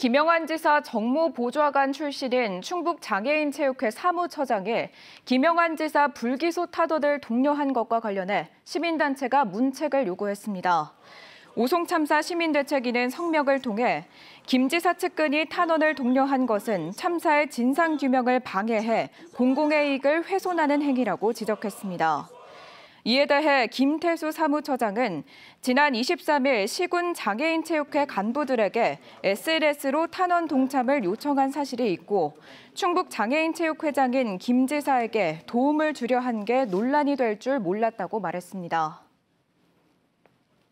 김영환 지사 정무보좌관 출신인 충북장애인체육회 사무처장이 김영환 지사 불기소 타도를 독려한 것과 관련해 시민단체가 문책을 요구했습니다. 오송참사 시민대책위는 성명을 통해 김 지사 측근이 탄원을 독려한 것은 참사의 진상규명을 방해해 공공의 이익을 훼손하는 행위라고 지적했습니다. 이에 대해 김태수 사무처장은 지난 23일 시군 장애인체육회 간부들에게 SNS로 탄원 동참을 요청한 사실이 있고 충북 장애인체육회장인 김 지사에게 도움을 주려 한 게 논란이 될 줄 몰랐다고 말했습니다.